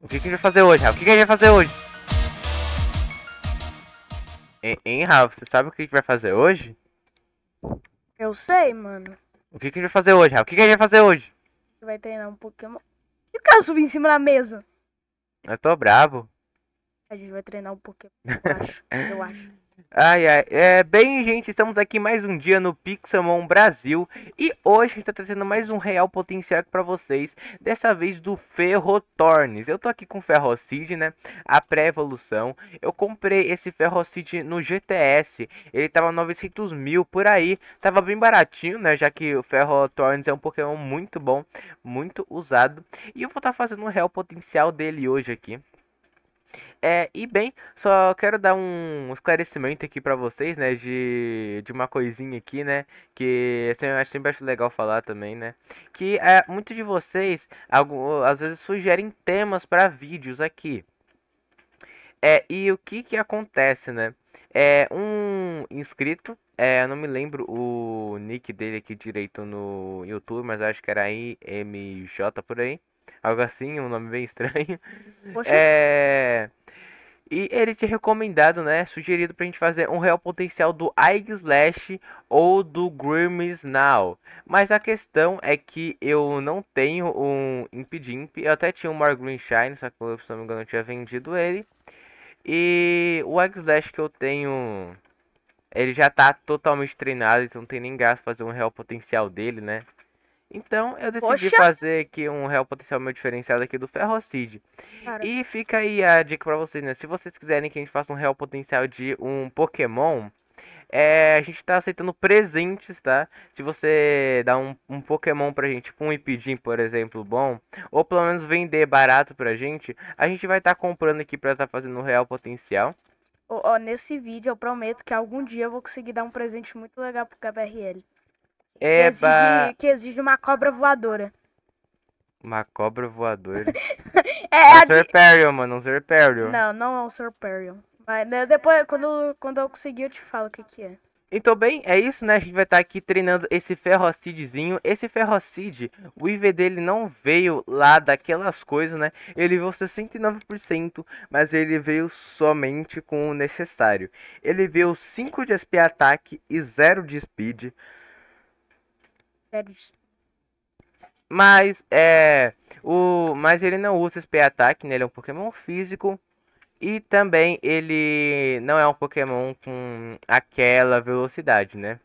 O que, que a gente vai fazer hoje, Rafa? O que, que a gente vai fazer hoje? Hein, Rafa, você sabe o que a gente vai fazer hoje? Eu sei, mano. O que, que a gente vai fazer hoje, Rafa? O que, que a gente vai fazer hoje? Você vai treinar um Pokémon. E o cara subir em cima da mesa? Eu tô bravo. A gente vai treinar um Pokémon, eu acho. eu acho. Ai, ai. É, bem, gente, estamos aqui mais um dia no Pixamon Brasil e hoje a gente está trazendo mais um real potencial para vocês, dessa vez do Ferrotornes. Eu tô aqui com o Ferrocid, né, a pré-evolução. Eu comprei esse Ferrocid no GTS, ele tava 900 mil por aí, tava bem baratinho, né, já que o Ferrotornes é um Pokémon muito bom, muito usado. E eu vou estar tá fazendo um real potencial dele hoje aqui. É, e bem, só quero dar um esclarecimento aqui para vocês, né, de, de uma coisinha aqui, né, que assim, eu sempre acho legal falar também, né, que é, muitos de vocês, algum, às vezes, sugerem temas para vídeos aqui. É, e o que que acontece, né, é um inscrito, é, eu não me lembro o nick dele aqui direito no YouTube, mas acho que era IMJ por aí, Algo assim, um nome bem estranho. Poxa. É. E ele tinha recomendado, né? Sugerido pra gente fazer um real potencial do Ig Slash ou do Grimm's Now. Mas a questão é que eu não tenho um Impidimp. Eu até tinha um More Shine só que se não me engano eu tinha vendido ele. E o Ig Slash que eu tenho. Ele já tá totalmente treinado, então não tem nem gasto fazer um real potencial dele, né? Então eu decidi Poxa. fazer aqui um real potencial meu diferenciado aqui do Ferrocid. E fica aí a dica pra vocês, né? Se vocês quiserem que a gente faça um real potencial de um Pokémon, é, a gente tá aceitando presentes, tá? Se você dá um, um Pokémon pra gente, tipo um Ipidim, por exemplo, bom, ou pelo menos vender barato pra gente, a gente vai estar tá comprando aqui pra estar tá fazendo um real potencial. nesse vídeo eu prometo que algum dia eu vou conseguir dar um presente muito legal pro KBRL. Que exige, que exige uma cobra voadora. Uma cobra voadora. é, é um Serperion, mano, um Serperion. Não, não é um Serperion. Mas né, depois, quando, quando eu conseguir, eu te falo o que, que é. Então, bem, é isso, né? A gente vai estar tá aqui treinando esse ferrocidezinho. Esse ferrocide, o IV dele não veio lá daquelas coisas, né? Ele veio 69%, mas ele veio somente com o necessário. Ele veio 5 de SP ataque e 0 de speed. Mas é o, mas ele não usa Spear ataque, né? Ele é um Pokémon físico e também ele não é um Pokémon com aquela velocidade, né?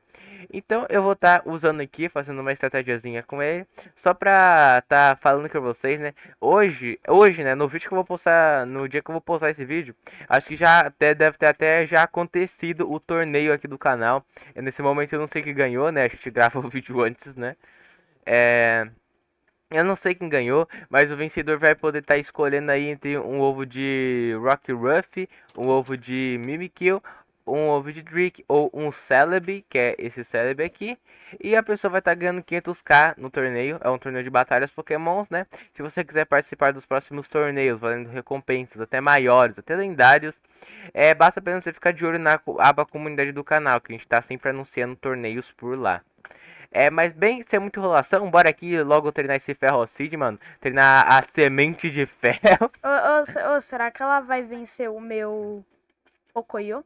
Então eu vou estar tá usando aqui, fazendo uma estratégiazinha com ele, só pra tá falando com vocês, né? Hoje, hoje, né, no vídeo que eu vou postar, no dia que eu vou postar esse vídeo, acho que já até deve ter até já acontecido o torneio aqui do canal. E nesse momento eu não sei quem ganhou, né? A gente grava o vídeo antes, né? É... Eu não sei quem ganhou, mas o vencedor vai poder estar tá escolhendo aí entre um ovo de Rock Ruff, um ovo de Mimikyu um Ovid Drake ou um Celebi, que é esse Celebi aqui. E a pessoa vai estar tá ganhando 500k no torneio. É um torneio de batalhas Pokémons, né? Se você quiser participar dos próximos torneios, valendo recompensas até maiores, até lendários, é, basta apenas você ficar de olho na aba comunidade do canal, que a gente está sempre anunciando torneios por lá. É, mas bem, sem muita enrolação, bora aqui logo treinar esse ferrocid, mano. Treinar a semente de ferro. Ou, ou será que ela vai vencer o meu Okoyo?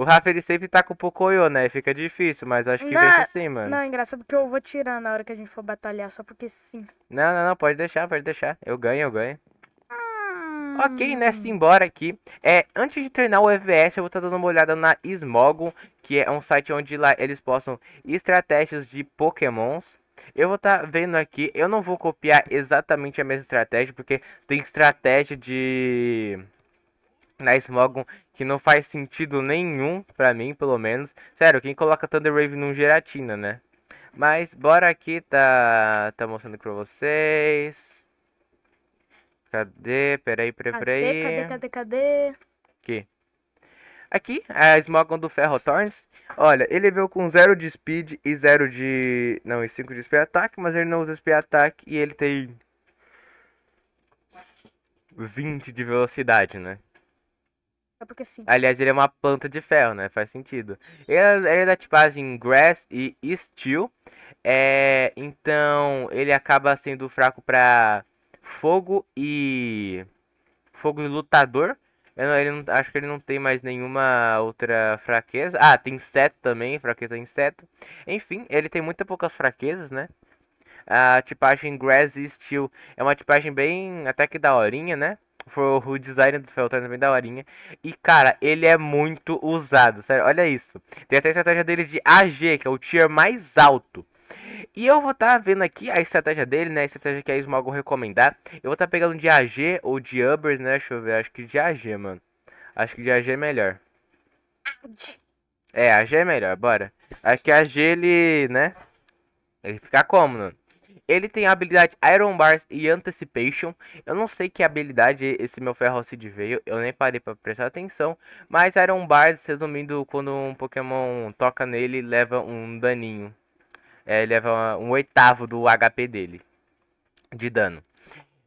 O Rafa, ele sempre tá com o Pocoyo, né? Fica difícil, mas acho que não, vence sim, mano. Não, engraçado porque eu vou tirar na hora que a gente for batalhar, só porque sim. Não, não, não, pode deixar, pode deixar. Eu ganho, eu ganho. Ah. Ok, né? Simbora aqui. É, antes de treinar o EVS, eu vou estar tá dando uma olhada na Smogon, que é um site onde lá eles postam estratégias de pokémons. Eu vou estar tá vendo aqui, eu não vou copiar exatamente a mesma estratégia, porque tem estratégia de na Smogon, que não faz sentido nenhum, para mim, pelo menos. Sério, quem coloca Thunder Wave num Geratina, né? Mas, bora aqui, tá, tá mostrando para pra vocês. Cadê? Peraí, peraí, peraí. Cadê, cadê, cadê, cadê? Aqui. Aqui, a Smogon do Ferro Thorns. Olha, ele veio com 0 de speed e 0 de... Não, e 5 de speed ataque, mas ele não usa speed ataque e ele tem... 20 de velocidade, né? É porque sim. Aliás, ele é uma planta de ferro, né? Faz sentido. É, ele é, da tipagem Grass e Steel. É, então, ele acaba sendo fraco para fogo e. Fogo e lutador. Eu não, ele não, acho que ele não tem mais nenhuma outra fraqueza. Ah, tem inseto também, fraqueza inseto. Enfim, ele tem muito poucas fraquezas, né? A tipagem Grass e Steel é uma tipagem bem até que daorinha, né? Foi o design do Feltron é bem daorinha. E, cara, ele é muito usado, sério. Olha isso. Tem até a estratégia dele de AG, que é o tier mais alto. E eu vou estar tá vendo aqui a estratégia dele, né? A estratégia que a Smago recomendar. Eu vou estar tá pegando de AG ou de Ubers, né? Deixa eu ver, acho que de AG, mano. Acho que de AG é melhor. É, AG é melhor, bora. Acho que AG ele, né? Ele fica como, mano? Ele tem a habilidade Iron Bars e Anticipation. Eu não sei que habilidade esse meu Ferrocid veio, eu nem parei para prestar atenção. Mas Iron Bars, resumindo, quando um Pokémon toca nele, leva um daninho. É, leva um oitavo do HP dele de dano.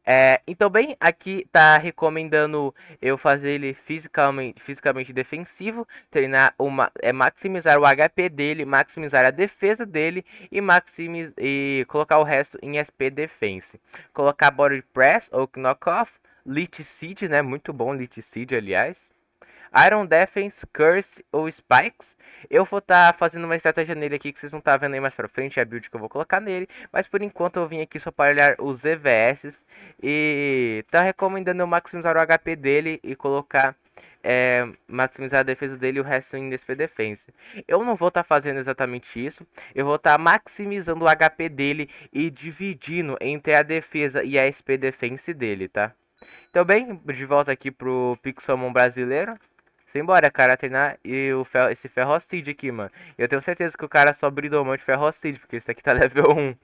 É, então, bem, aqui tá recomendando eu fazer ele fisicamente, fisicamente defensivo, treinar uma, é, maximizar o HP dele, maximizar a defesa dele e, maximiz, e colocar o resto em SP Defense. Colocar Body Press ou off, Lit Seed, né? Muito bom Lit Seed, aliás. Iron Defense, Curse ou Spikes. Eu vou estar tá fazendo uma estratégia nele aqui que vocês não tá vendo aí mais pra frente, a build que eu vou colocar nele. Mas por enquanto eu vim aqui só para olhar os EVS e tá recomendando eu maximizar o HP dele e colocar... É, maximizar a defesa dele e o resto em SP Defense. Eu não vou estar tá fazendo exatamente isso. Eu vou estar tá maximizando o HP dele e dividindo entre a defesa e a SP Defense dele, tá? Então bem, de volta aqui pro Pixelmon brasileiro embora, cara, treinar e o ferro, esse ferrocid aqui, mano. Eu tenho certeza que o cara só brilhou um monte de ferrocid, porque esse aqui tá level 1.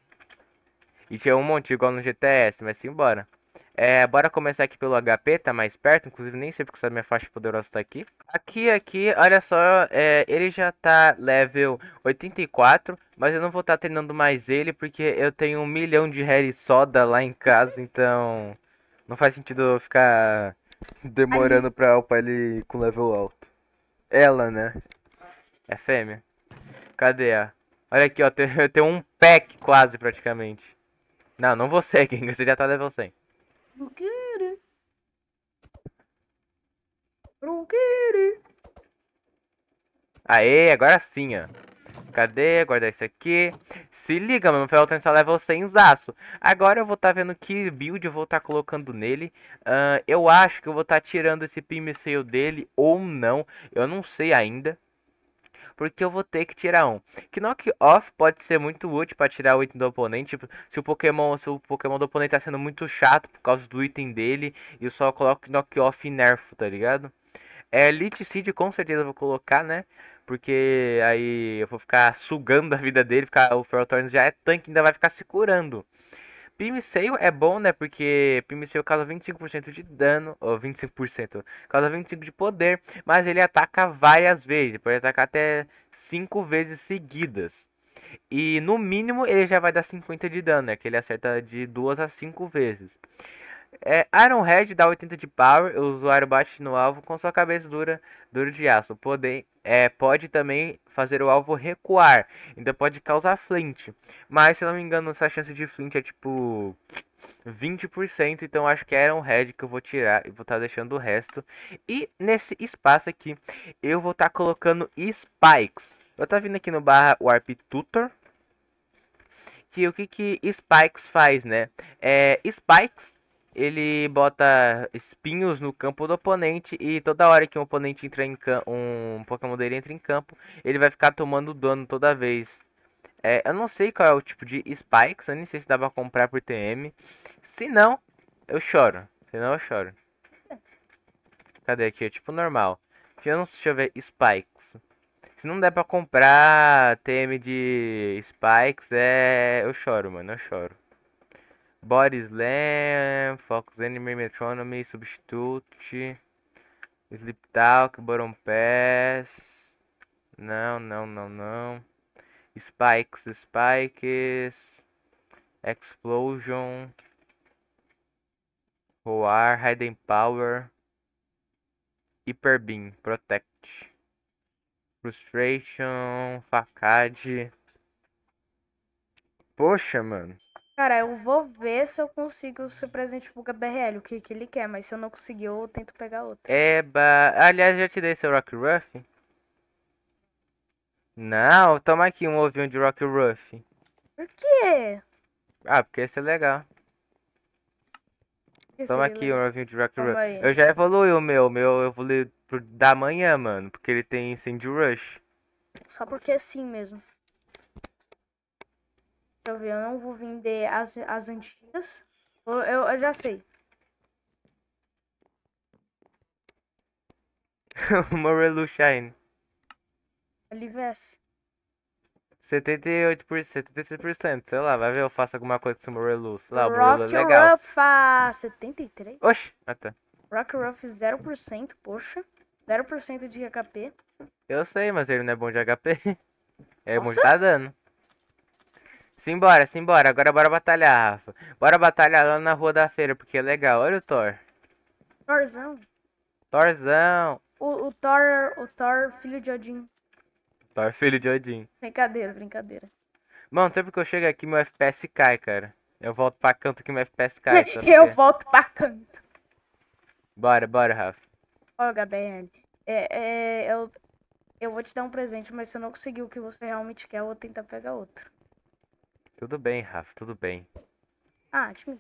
E tinha um monte, igual no GTS, mas simbora. É, bora começar aqui pelo HP, tá mais perto. Inclusive, nem sei porque essa minha faixa poderosa tá aqui. Aqui, aqui, olha só, é, ele já tá level 84. Mas eu não vou estar tá treinando mais ele, porque eu tenho um milhão de Harry Soda lá em casa. Então, não faz sentido eu ficar Demorando Ai. pra upar ele com level alto. Ela, né? É fêmea. Cadê a? Olha aqui, ó. Eu tenho um pack quase, praticamente. Não, não você, King. Você já tá level 100. Não quero. Não quero. Aê, agora sim, ó. Cadê? Guardar isso aqui. Se liga, meu Felton está level 100 zaço. Agora eu vou estar tá vendo que build eu vou estar tá colocando nele. Uh, eu acho que eu vou estar tá tirando esse pimisseio dele ou não. Eu não sei ainda porque eu vou ter que tirar um. Que knock-off pode ser muito útil para tirar o item do oponente. Tipo, se o Pokémon, se o Pokémon do oponente tá sendo muito chato por causa do item dele, eu só coloco knock-off e nerfo, tá ligado? É, Elite Seed com certeza vou colocar, né? Porque aí eu vou ficar sugando a vida dele, ficar, o Ferro já é tanque, ainda vai ficar se curando. Seio é bom, né? Porque Seio causa 25% de dano, ou 25%, causa 25% de poder, mas ele ataca várias vezes, pode atacar até 5 vezes seguidas. E no mínimo ele já vai dar 50 de dano, né? Que ele acerta de 2 a 5 vezes. É, Head dá 80 de power, o usuário bate no alvo com sua cabeça dura, dura de aço. Pode, é, pode também fazer o alvo recuar, ainda pode causar flint. Mas, se não me engano, essa chance de flint é tipo 20%, então acho que é Iron head que eu vou tirar e vou estar tá deixando o resto. E nesse espaço aqui, eu vou estar tá colocando spikes. Eu tá vindo aqui no barra warp tutor. Que o que que spikes faz, né? É, spikes ele bota espinhos no campo do oponente e toda hora que um oponente entra em campo, um Pokémon dele entra em campo, ele vai ficar tomando dano toda vez. É, eu não sei qual é o tipo de spikes, eu nem sei se dá pra comprar por TM. Se não, eu choro. Se não, eu choro. Cadê aqui? É tipo normal. Deixa eu, não, deixa eu ver, spikes. Se não der pra comprar TM de spikes, é... Eu choro, mano, eu choro. Body Slam, Focus Anime, Metronomy, Substitute, Sleep Talk, Borom Pass. Não, não, não, não. Spikes, Spikes, Explosion, Roar, Hidden Power, Hyper Beam, Protect, Frustration, Facade. Poxa, mano. Cara, eu vou ver se eu consigo o seu presente pro BRL, o que, que ele quer, mas se eu não conseguir, eu tento pegar outro. Eba! É, aliás, já te dei seu Rock Ruff? Não, toma aqui um ovinho de Rock Ruff. Por quê? Ah, porque esse é legal. Esse toma é aqui legal. um ovinho de Rock Ruff. Eu já evoluí o meu, meu eu evoluí da manhã, mano, porque ele tem Incendio Rush. Só porque é assim sim mesmo. Deixa eu ver, eu não vou vender as, as antigas. Eu, eu, eu já sei. Morelu Shine. Alives. 78%, 76%, sei lá, vai ver, eu faço alguma coisa com esse Morelu. Sei lá, o legal. Ah, tá. Rock Ruff 73%. Oxi, Rock Ruff 0%, poxa. 0% de HP. Eu sei, mas ele não é bom de HP. É Nossa. muito dano. Simbora, simbora. Agora bora batalhar, Rafa. Bora batalhar lá na rua da feira, porque é legal. Olha o Thor. Thorzão. Thorzão. O, o Thor, o Thor, filho de Odin. Thor, filho de Odin. Brincadeira, brincadeira. Mano, sempre que eu chego aqui, meu FPS cai, cara. Eu volto pra canto que meu FPS cai. eu volto pra canto. Bora, bora, Rafa. Ó, Gabriel, é, é, eu, eu vou te dar um presente, mas se eu não conseguir o que você realmente quer, eu vou tentar pegar outro. Tudo bem, Rafa, tudo bem. Ah, time.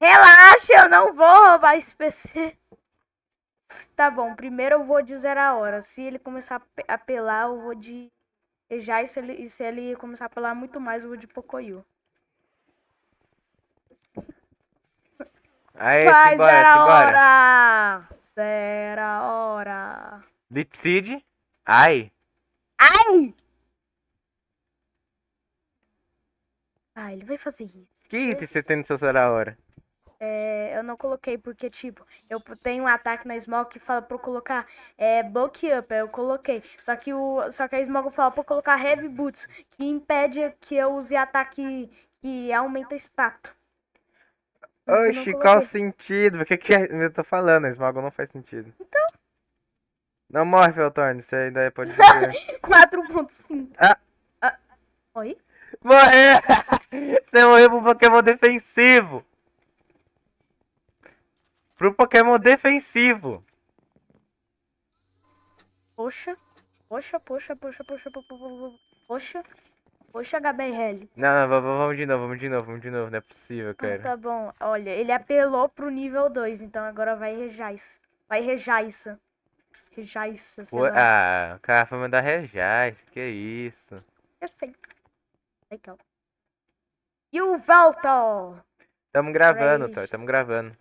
Relaxa, eu não vou roubar esse PC. Tá bom, primeiro eu vou de zero a hora. Se ele começar a apelar, eu vou de já e se ele, e se ele começar a apelar muito mais, eu vou de Pocoyo. aí Vai, simbora, zero hora! Zero hora! Litseed? Ai! Ai! Ah, ele vai fazer isso. Que item você tem no seu Saraora? É, eu não coloquei porque, tipo, eu tenho um ataque na Smog que fala pra eu colocar é, Bulk Up, eu coloquei. Só que, o, só que a Smog fala pra eu colocar Heavy Boots, que impede que eu use ataque que aumenta status. Oxi, qual sentido? O que, que é? eu tô falando? A Smog não faz sentido. Então. Não morre, Feltorn, você ainda pode 4.5. Ah. ah. Oi? É. Você morreu pro Pokémon defensivo. Pro Pokémon defensivo. Poxa. Poxa, poxa, poxa, poxa, poxa. Poxa, poxa HBRL. Não, não, vamos de novo, vamos de novo, vamos de novo. Não é possível, então cara. Ah, tá bom. Olha, ele apelou pro nível 2, então agora vai Rejaissa. Vai Rejaissa. Rejaissa, sei Ué, Ah, o cara foi mandar Rejaissa, que isso. Eu sei. Legal. E o volto! Tamo gravando, Thor, tamo gravando.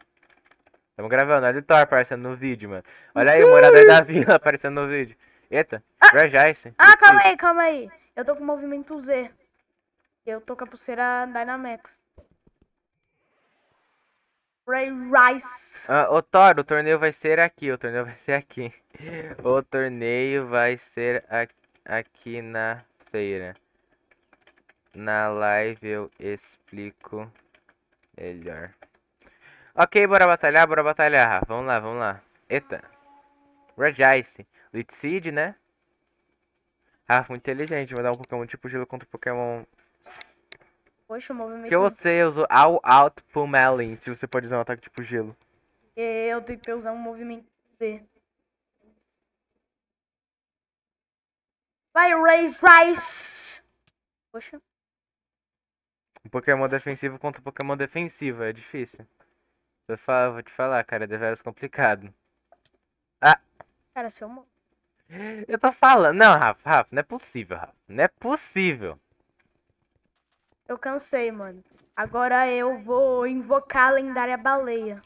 Tamo gravando, olha o Thor aparecendo no vídeo, mano. Olha aí, o morador da vila aparecendo no vídeo. Eita, ah, Regice. Ah, calma aí, calma aí. Eu tô com o movimento Z. Eu tô com a pulseira Dynamax. Ray Rice. Ah, ô Thor, o torneio vai ser aqui, o torneio vai ser aqui. O torneio vai ser aqui na feira. Na live eu explico melhor. Ok, bora batalhar, bora batalhar. Vamos lá, vamos lá. Eita. Regice. Litseed, né? Rafa, ah, muito inteligente. Vou dar um Pokémon tipo gelo contra o Pokémon. Poxa, o movimento... Que você usa All Out Pummelin, se você pode usar um ataque tipo gelo. Eu tentei usar um movimento Z. Vai, Ray Rice! Poxa. Um Pokémon defensivo contra um Pokémon defensivo, é difícil. Eu falo, vou te falar, cara, é deveras complicado. Ah! Cara, seu amor. Eu tô falando. Não, Rafa, Rafa, não é possível, Rafa. Não é possível. Eu cansei, mano. Agora eu vou invocar a lendária baleia.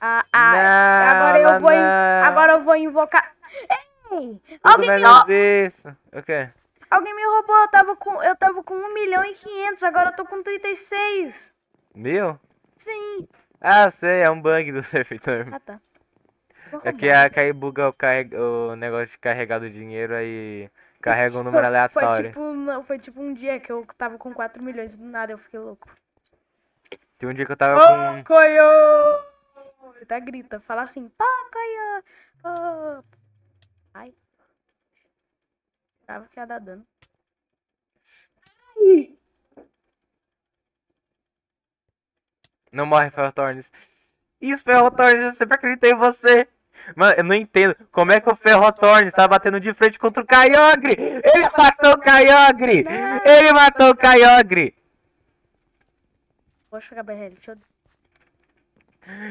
Ah, ah, não, agora eu não, vou. Não. Agora eu vou invocar. Ei! Alguém me. Isso. O okay. quê? Alguém me roubou, eu tava com, eu tava com 1 milhão e 500, agora eu tô com 36. Meu? Sim. Ah, sei, é um bug do servidor. Ah, tá. É que a buga o, o negócio de carregar do dinheiro, aí carrega um número aleatório. Foi tipo, não, foi tipo um dia que eu tava com 4 milhões do nada, eu fiquei louco. Tem um dia que eu tava com... com. Coio! Tá grita, fala assim, pô, Coio! Oh. Ai achava que ia dar dano. Ai. Não morre, Ferrotornes. Isso, Ferrotornes, eu sempre acreditei em você. Mano, eu não entendo. Como é que o Ferrotornes tá batendo de frente contra o Kyogre? Ele matou o Kyogre! Ele matou o Kyogre! Vou jogar BRL, deixa eu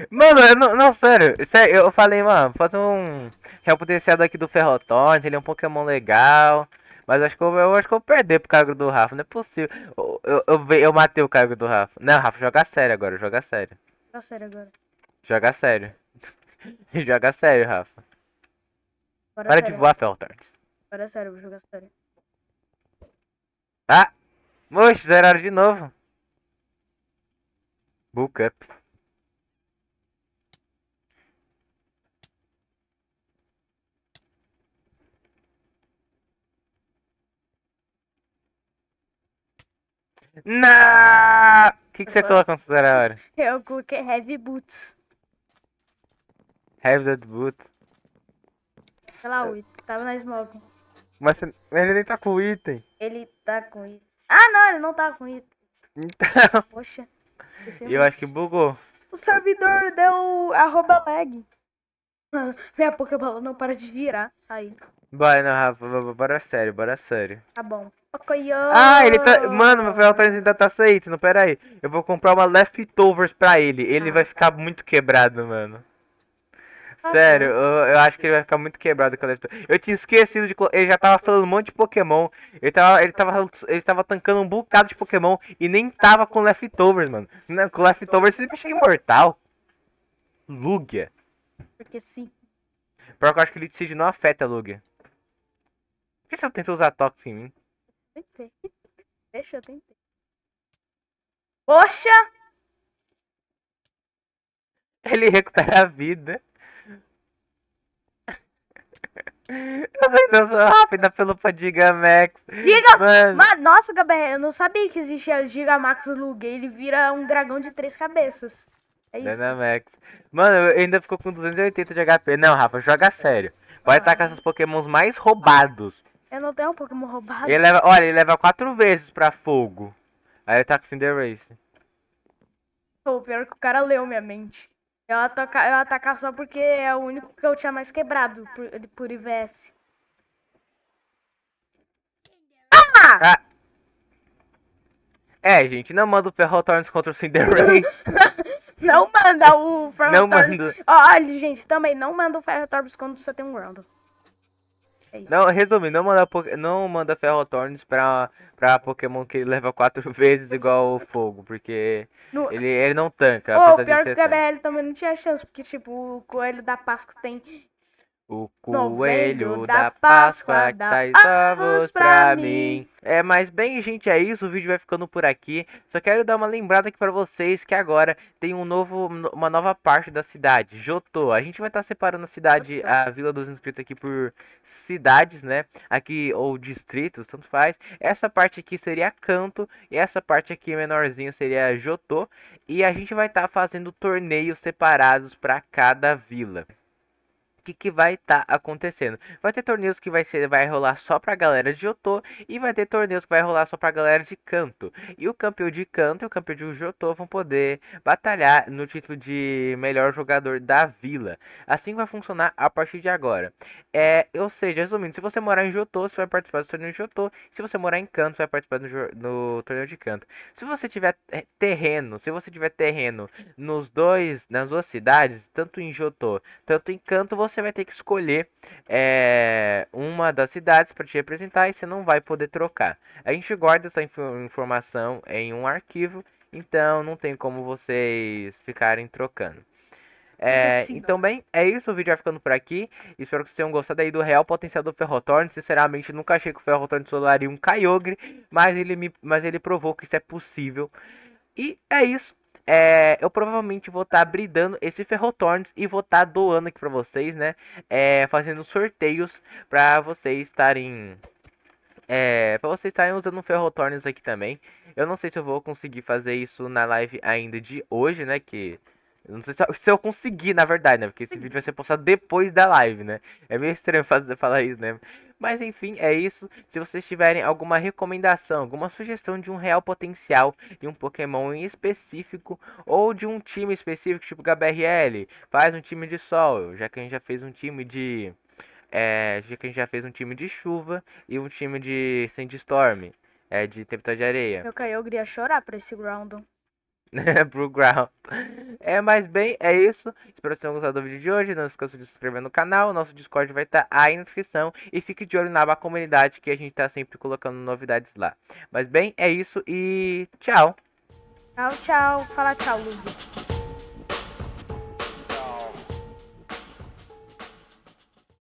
Mano, eu não, não, sério, sério, eu falei, mano, faz um real potencial daqui do ferrotorn ele é um Pokémon legal. Mas acho que eu, eu acho que eu perdi pro cargo do Rafa, não é possível. Eu, eu, eu, eu matei o cargo do Rafa. Não, Rafa, joga sério agora, joga sério. Joga sério agora. Joga sério. joga sério, Rafa. Para sério, de voar, Feltard. Agora é sério, vou jogar sério. Ah! Moxa, zeraram de novo. Book up. Não! O que, que você coloca colocou nessa hora? Eu coloquei Heavy Boots. Heavy that Boot. Sei tá lá, o item. Tava na Smog. Mas ele nem tá com item. Ele tá com item. Ah, não, ele não tá com item. Então. Poxa. Eu acho que bugou. O servidor deu arroba lag. Minha Pokébola não para de virar. Aí. Bora, não, Rafa, bora sério, bora sério. Tá bom. Ah, ele tá. Mano, meu Ferrotones tá- ainda tá aceito. Não, pera aí. Eu vou comprar uma leftovers pra ele. Ele ah. vai tá. ficar muito quebrado, mano. Ah, Sério, tá. eu, eu, acho que ele vai ficar muito quebrado com a leftovers. Eu tinha esquecido de. Ele já tava falando um monte de Pokémon. Ele tava, ele, tava, ele tava tancando um bocado de Pokémon e nem tava com leftovers, mano. Com leftovers você bicho é imortal. Lugia. Porque sim. Pior que eu acho que ele decide não afeta a Lugia. Por que você tenta usar tóxico em mim? Tentei. Deixa eu tentar. Poxa! Ele recupera a vida. Eu sei que eu sou rápida pelo Gigamax. Giga... Mano. Mano, nossa, Gabriel, eu não sabia que existia Gigamax Luga. Ele vira um dragão de três cabeças. É isso. Dynamax. Mano, eu ainda ficou com 280 de HP. Não, Rafa, joga sério. Vai estar com esses pokémons mais roubados. Eu não tenho um Pokémon roubado. Ele leva, olha, ele leva quatro vezes pra fogo. Aí ele tá com Cinderace. Pô, pior é que o cara leu minha mente. Eu atacar, eu atacar só porque é o único que eu tinha mais quebrado por, por IVS. Ah! ah! É, gente, não manda o Ferrotorns contra o Cinderace. não manda o Ferrotorns. Não manda. Olha, gente, também não manda o Ferrotorns quando você tem um Groundon. É não, resumindo, não manda, não manda Ferrotornes pra, pra Pokémon que leva quatro vezes igual o fogo, porque no... ele, ele não tanca. Oh, pior que o Gabriel também não tinha chance, porque tipo, o coelho da Páscoa tem o coelho da Páscoa traz tá ovos pra mim. É, mas bem, gente, é isso. O vídeo vai ficando por aqui. Só quero dar uma lembrada aqui pra vocês que agora tem um novo, uma nova parte da cidade, Jotô. A gente vai estar tá separando a cidade, a Vila dos Inscritos aqui por cidades, né? Aqui, ou distritos, tanto faz. Essa parte aqui seria Canto e essa parte aqui menorzinha seria Jotô. E a gente vai estar tá fazendo torneios separados para cada vila que, que vai estar tá acontecendo. Vai ter torneios que vai, ser, vai rolar só pra galera de Jotô e vai ter torneios que vai rolar só pra galera de canto. E o campeão de canto e o campeão de Jotô vão poder batalhar no título de melhor jogador da vila. Assim vai funcionar a partir de agora. É, ou seja, resumindo, se você morar em Jotô, você vai participar do torneio de Jotô. Se você morar em canto, você vai participar do, no torneio de canto. Se você tiver é, terreno, se você tiver terreno nos dois, nas duas cidades, tanto em Jotô, tanto em canto, você você vai ter que escolher é, uma das cidades para te representar e você não vai poder trocar. A gente guarda essa inf informação em um arquivo, então não tem como vocês ficarem trocando. É, assim, então, bem, é isso. O vídeo vai ficando por aqui. Espero que vocês tenham gostado aí do real potencial do Ferrotorn. Sinceramente, nunca achei que o Ferrotorn solaria um Kyogre, mas ele, me, mas ele provou que isso é possível. E é isso. É, eu provavelmente vou estar tá bridando esse Ferrotorns e vou estar tá doando aqui pra vocês, né? É, fazendo sorteios pra vocês estarem... É, pra vocês estarem usando Ferrotorns aqui também. Eu não sei se eu vou conseguir fazer isso na live ainda de hoje, né? Que não sei se eu, se eu conseguir, na verdade, né? Porque esse vídeo vai ser postado depois da live, né? É meio estranho fazer, falar isso, né? Mas enfim, é isso. Se vocês tiverem alguma recomendação, alguma sugestão de um real potencial de um Pokémon em específico ou de um time específico, tipo HBRL, faz um time de sol, já que a gente já fez um time de. É, já que a gente já fez um time de chuva e um time de sandstorm, é, de tempestade de areia. Meu Kyogre ia chorar pra esse Groundon. pro ground. É, mas bem, é isso. Espero que tenham gostado do vídeo de hoje. Não esqueça de se inscrever no canal. Nosso Discord vai estar tá aí na descrição. E fique de olho na aba comunidade que a gente tá sempre colocando novidades lá. Mas bem, é isso e tchau. Tchau, tchau. Fala tchau, Lúcio.